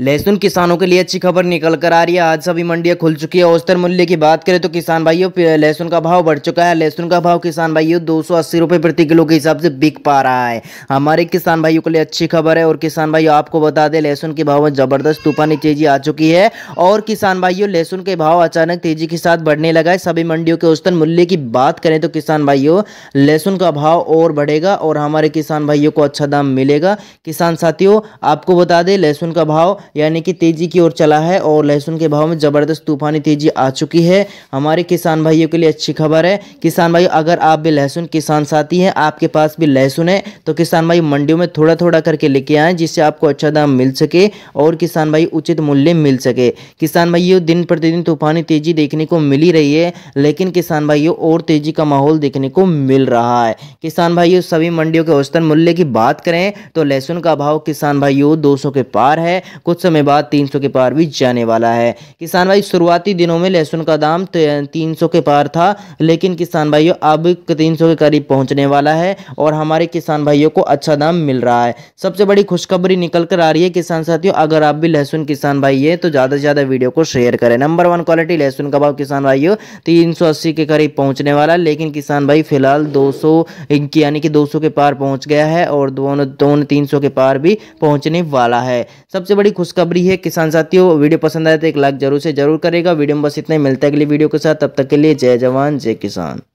लहसुन किसानों के लिए अच्छी खबर निकल कर आ रही है आज सभी मंडियां खुल चुकी है औसतर मूल्य की बात करें तो किसान भाइयों लहसुन का भाव बढ़ चुका है लहसुन का भाव किसान भाइयों दो सौ प्रति किलो के हिसाब से बिक पा रहा है हमारे किसान भाइयों के लिए अच्छी खबर है और किसान भाइयों आपको बता दें लहसुन के भाव में जबरदस्त तूफानी तेजी आ चुकी है और किसान भाइयों लहसुन के भाव अचानक तेजी के साथ बढ़ने लगा है सभी मंडियों के औसतन मूल्य की बात करें तो किसान भाइयों लहसुन का भाव और बढ़ेगा और हमारे किसान भाइयों को अच्छा दाम मिलेगा किसान साथियों आपको बता दें लहसुन का भाव यानी कि तेज़ी की ओर चला है और लहसुन के भाव में ज़बरदस्त तूफानी तेज़ी आ चुकी है हमारे किसान भाइयों के लिए अच्छी खबर है किसान भाई अगर आप भी लहसुन किसान साथी हैं आपके पास भी लहसुन है तो किसान भाई मंडियों में थोड़ा थोड़ा करके लेके आएँ जिससे आपको अच्छा दाम मिल सके और किसान भाई उचित मूल्य मिल सके किसान भाइयों दिन प्रतिदिन तूफानी तेज़ी देखने को मिली रही है लेकिन किसान भाइयों और तेज़ी का माहौल देखने को मिल रहा है किसान भाइयों सभी मंडियों के औसतन मूल्य की बात करें तो लहसुन का भाव किसान भाइयों 200 के पार है कुछ कुछ समय बाद 300 के पार भी जाने वाला है किसान भाई शुरुआती दिनों में लहसुन का दाम 300 के पार था लेकिन किसान भाइयों अब 300 के करीब पहुंचने वाला है और हमारे किसान भाइयों को अच्छा दाम मिल रहा है सबसे बड़ी खुशखबरी निकल कर आ रही है किसान साथियों अगर आप भी लहसुन किसान भाई है तो ज़्यादा से ज़्यादा वीडियो को शेयर करें नंबर वन क्वालिटी लहसुन का भाव किसान भाइयों तीन के करीब पहुँचने वाला लेकिन किसान भाई फिलहाल दो यानी कि दो के पार पहुँच गया है और दोनों दोनों तीन के पार भी पहुँचने वाला है सबसे बड़ी खुशखबरी है किसान साथियों वीडियो पसंद आए तो एक लाइक जरूर से जरूर करेगा वीडियो में बस इतना ही मिलता है अगली वीडियो के साथ तब तक के लिए जय जवान जय किसान